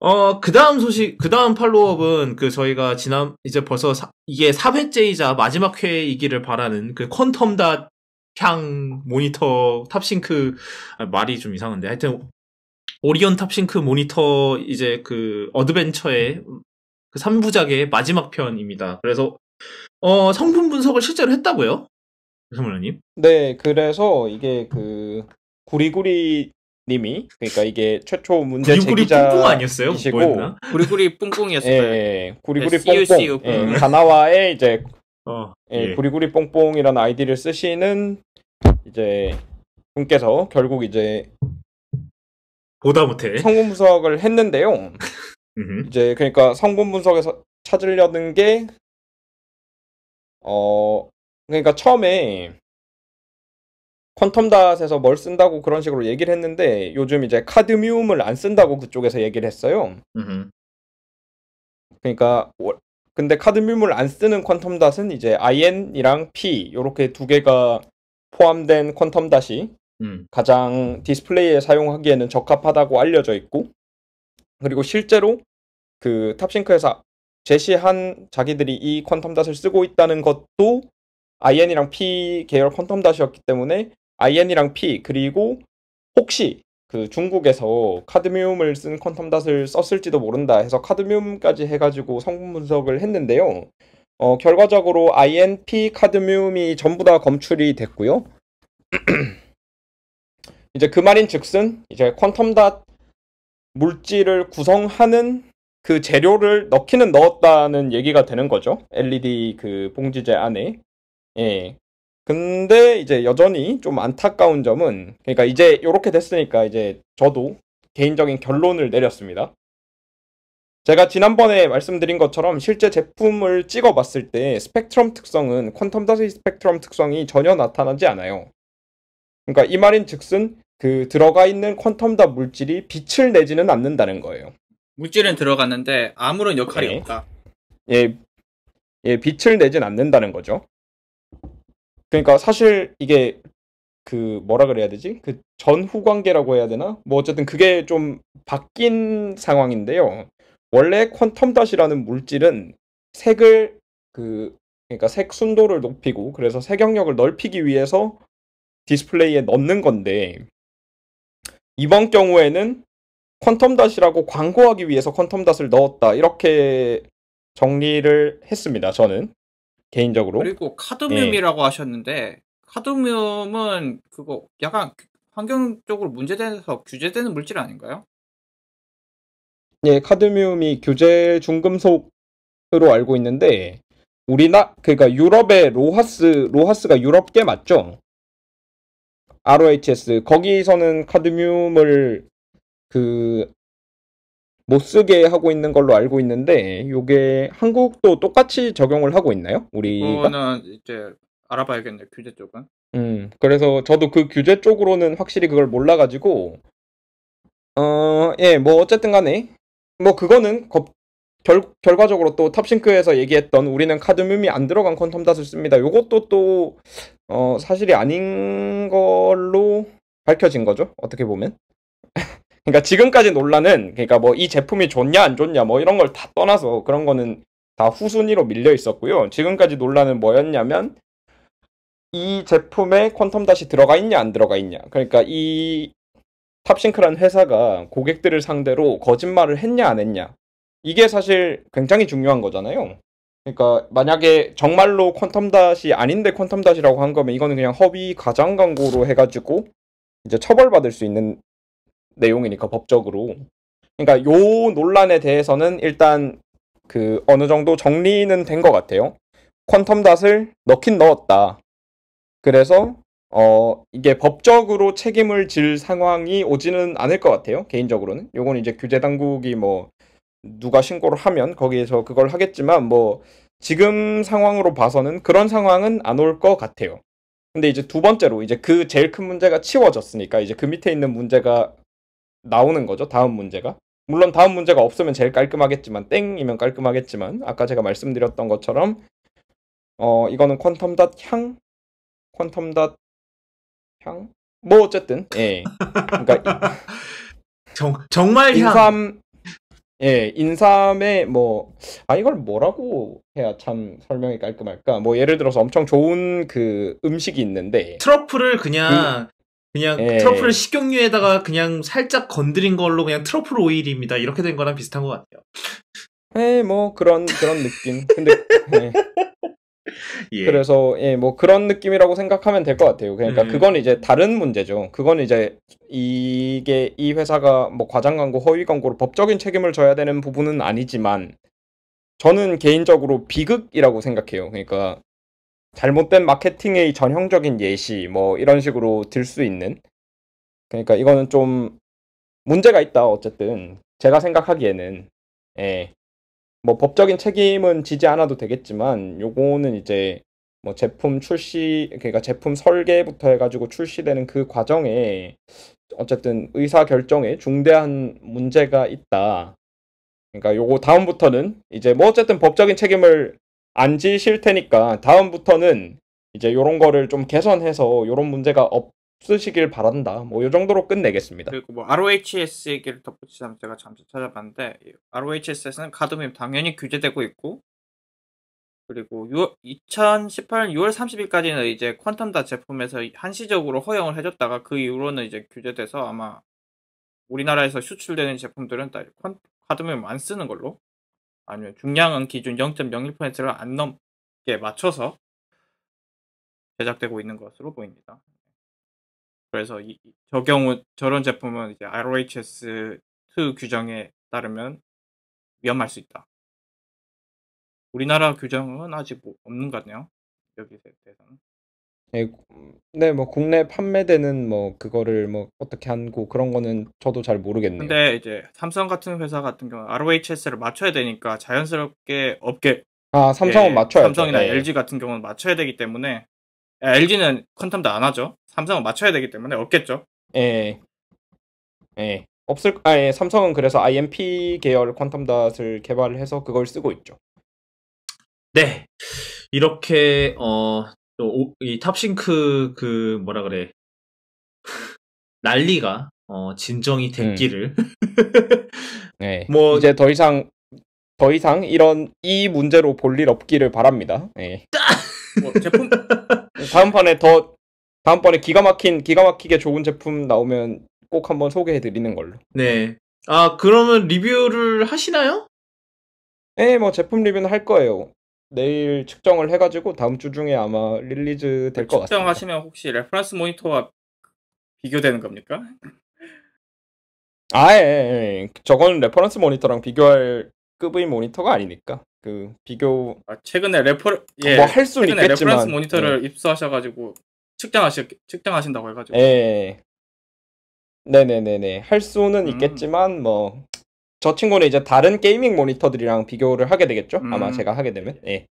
어, 그 다음 소식, 그 다음 팔로업은 그 저희가 지난, 이제 벌써 사, 이게 4회째이자 마지막 회이기를 바라는 그 퀀텀닷 향 모니터 탑싱크, 아, 말이 좀 이상한데. 하여튼, 오리온 탑싱크 모니터 이제 그 어드벤처의 그 3부작의 마지막 편입니다. 그래서, 어, 성분 분석을 실제로 했다고요? 선물님? 네, 그래서 이게 그, 구리구리 님이 그러니까 이게 최초 문제 구 제기자 뿡뿡 아니었어요? 뭐였나? 구리구리 뿡뿡이었어요. 예, 예. 예. 구리구리 네, CU, 뿡뿡. 예, 가나와의 이제 어, 예, 예. 구리구리 뿡뿡이라는 아이디를 쓰시는 이제 분께서 결국 이제 보다 못해 성분 분석을 했는데요. 이제 그러니까 성분 분석에서 찾으려는 게 어 그러니까 처음에 퀀텀닷에서 뭘 쓴다고 그런 식으로 얘기를 했는데 요즘 이제 카드뮴을 안 쓴다고 그쪽에서 얘기를 했어요. 음흠. 그러니까 근데 카드뮴을 안 쓰는 퀀텀닷은 이제 IN이랑 P 이렇게 두 개가 포함된 퀀텀닷이 음. 가장 디스플레이에 사용하기에는 적합하다고 알려져 있고 그리고 실제로 그 탑싱크에서 제시한 자기들이 이 퀀텀닷을 쓰고 있다는 것도 IN이랑 P 계열 퀀텀닷이었기 때문에 IN이랑 P 그리고 혹시 그 중국에서 카드뮴을 쓴 퀀텀 닷을 썼을지도 모른다 해서 카드뮴까지 해가지고 성분 분석을 했는데요. 어, 결과적으로 INP 카드뮴이 전부 다 검출이 됐고요. 이제 그 말인 즉슨 이제 퀀텀 닷 물질을 구성하는 그 재료를 넣기는 넣었다는 얘기가 되는 거죠. LED 그 봉지제 안에. 예. 근데 이제 여전히 좀 안타까운 점은 그러니까 이제 이렇게 됐으니까 이제 저도 개인적인 결론을 내렸습니다. 제가 지난번에 말씀드린 것처럼 실제 제품을 찍어봤을 때 스펙트럼 특성은 퀀텀 다시 스펙트럼 특성이 전혀 나타나지 않아요. 그러니까 이 말인 즉슨 그 들어가 있는 퀀텀 닷 물질이 빛을 내지는 않는다는 거예요. 물질은 들어갔는데 아무런 역할이 네. 없다. 예, 예, 빛을 내진 않는다는 거죠. 그러니까 사실 이게 그 뭐라 그래야 되지? 그 전후 관계라고 해야 되나? 뭐 어쨌든 그게 좀 바뀐 상황인데요. 원래 퀀텀 닷이라는 물질은 색을 그 그러니까 색 순도를 높이고 그래서 색영역을 넓히기 위해서 디스플레이에 넣는 건데 이번 경우에는 퀀텀 닷이라고 광고하기 위해서 퀀텀 닷을 넣었다 이렇게 정리를 했습니다. 저는 개인적으로. 그리고 예. 카드뮴이라고 예. 하셨는데 카드뮴은 그거 약간 환경적으로 문제돼서 규제되는 물질 아닌가요? 예, 카드뮴이 규제 중금속으로 알고 있는데 우리나 그러니까 유럽의 로하스 로하스가 유럽계 맞죠? ROHS 거기서는 카드뮴을 그못 쓰게 하고 있는 걸로 알고 있는데 이게 한국도 똑같이 적용을 하고 있나요? 우리가 그거는 이제 알아봐야겠네요. 규제 쪽은. 음, 그래서 저도 그 규제 쪽으로는 확실히 그걸 몰라가지고, 어, 예, 뭐, 어쨌든 간에, 뭐, 그거는 겁, 결, 결과적으로 또 탑싱크에서 얘기했던 우리는 카드뮴이 안 들어간 퀀텀 닷을 씁니다. 이것도 또, 어, 사실이 아닌 걸로 밝혀진 거죠. 어떻게 보면. 그러니까 지금까지 논란은 그러니까 뭐 이 제품이 좋냐 안 좋냐 뭐 이런 걸 다 떠나서 그런 거는 다 후순위로 밀려 있었고요. 지금까지 논란은 뭐였냐면 이 제품에 퀀텀 다시 들어가 있냐 안 들어가 있냐. 그러니까 이탑싱크란 회사가 고객들을 상대로 거짓말을 했냐 안 했냐. 이게 사실 굉장히 중요한 거잖아요. 그러니까 만약에 정말로 퀀텀 다시 아닌데 퀀텀 다시라고 한 거면 이거는 그냥 허위 가장 광고로 해가지고 이제 처벌받을 수 있는 내용이니까 법적으로. 그러니까 요 논란에 대해서는 일단 그 어느 정도 정리는 된 것 같아요. 퀀텀 닷을 넣긴 넣었다. 그래서 어 이게 법적으로 책임을 질 상황이 오지는 않을 것 같아요. 개인적으로는. 요건 이제 규제 당국이 뭐 누가 신고를 하면 거기에서 그걸 하겠지만 뭐 지금 상황으로 봐서는 그런 상황은 안 올 것 같아요. 근데 이제 두 번째로 이제 그 제일 큰 문제가 치워졌으니까 이제 그 밑에 있는 문제가 나오는 거죠. 다음 문제가. 물론 다음 문제가 없으면 제일 깔끔하겠지만 땡이면 깔끔하겠지만 아까 제가 말씀드렸던 것처럼 어 이거는 퀀텀 닷 향, 퀀텀 닷 향, 뭐 어쨌든 예. 그러니까 정 정말 향. 인삼 예 인삼의 뭐 아 이걸 뭐라고 해야 참 설명이 깔끔할까? 뭐 예를 들어서 엄청 좋은 그 음식이 있는데 트러플을 그냥 음, 그냥 예. 트러플을 예. 식용유에다가 그냥 살짝 건드린 걸로 그냥 트러플 오일입니다. 이렇게 된 거랑 비슷한 것 같아요. 예, 뭐 그런 그런 느낌. 근데 예. 예. 그래서 예, 뭐 그런 느낌이라고 생각하면 될 것 같아요. 그러니까 음. 그건 이제 다른 문제죠. 그건 이제 이게 이 회사가 뭐 과장 광고, 허위 광고로 법적인 책임을 져야 되는 부분은 아니지만 저는 개인적으로 비극이라고 생각해요. 그러니까 잘못된 마케팅의 전형적인 예시 뭐 이런 식으로 들 수 있는 그러니까 이거는 좀 문제가 있다 어쨌든 제가 생각하기에는 예. 뭐 법적인 책임은 지지 않아도 되겠지만 요거는 이제 뭐 제품 출시 그러니까 제품 설계부터 해가지고 출시되는 그 과정에 어쨌든 의사 결정에 중대한 문제가 있다. 그러니까 요거 다음부터는 이제 뭐 어쨌든 법적인 책임을 앉으실 테니까 다음부터는 이제 이런 거를 좀 개선해서 이런 문제가 없으시길 바란다. 뭐 요 정도로 끝내겠습니다. 그리고 뭐 ROHS 얘기를 덧붙이자면 제가 잠시 찾아봤는데 ROHS에서는 가드이 당연히 규제되고 있고 그리고 6월, 2018년 6월 30일까지는 이제 퀀텀다 제품에서 한시적으로 허용을 해줬다가 그 이후로는 이제 규제돼서 아마 우리나라에서 수출되는 제품들은 다 퀀, 가드뮴 안 쓰는 걸로 아니면 중량은 기준 0.01%를 안 넘게 맞춰서 제작되고 있는 것으로 보입니다. 그래서 이, 저 경우 저런 제품은 이제 ROHS2 규정에 따르면 위험할 수 있다. 우리나라 규정은 아직 뭐 없는 것 같네요. 여기에 대해서는. 예, 네, 뭐 국내 판매되는 뭐 그거를 뭐 어떻게 한고 그런 거는 저도 잘 모르겠네요. 근데 이제 삼성 같은 회사 같은 경우 ROHS를 맞춰야 되니까 자연스럽게 업계 아 삼성은 예, 맞춰야 삼성이나 네. LG 같은 경우는 맞춰야 되기 때문에 아, LG는 컨텀도 안 하죠. 삼성은 맞춰야 되기 때문에 없겠죠. 예. 예. 없을 아예 삼성은 그래서 IMP 계열 퀀텀 닷을 개발해서 그걸 쓰고 있죠. 네. 이렇게 어이 탑싱크 그 뭐라 그래 난리가 어, 진정이 음. 됐기를 네. 뭐 이제 더 이상 더 이상 이런 이 문제로 볼 일 없기를 바랍니다. 네. 뭐 제품 다음번에 더 다음번에 기가 막힌 기가 막히게 좋은 제품 나오면 꼭 한번 소개해 드리는 걸로. 네. 아 그러면 리뷰를 하시나요? 네, 뭐 제품 리뷰는 할 거예요. 내일 측정을 해가지고 다음 주 중에 아마 릴리즈 될 것 같아요. 측정하시면 혹시 레퍼런스 모니터와 비교되는 겁니까? 아예 예, 예. 저건 레퍼런스 모니터랑 비교할 급의 모니터가 아니니까 그 비교 아, 최근에 레퍼 예, 뭐할 수는 최근에 있겠지만 레퍼런스 모니터를 예. 입수하셔가지고 측정하시 측정하신다고 해가지고 예, 예 네네네네 할 수는 음. 있겠지만 뭐저 친구는 이제 다른 게이밍 모니터들이랑 비교를 하게 되겠죠? 음. 아마 제가 하게 되면. 예.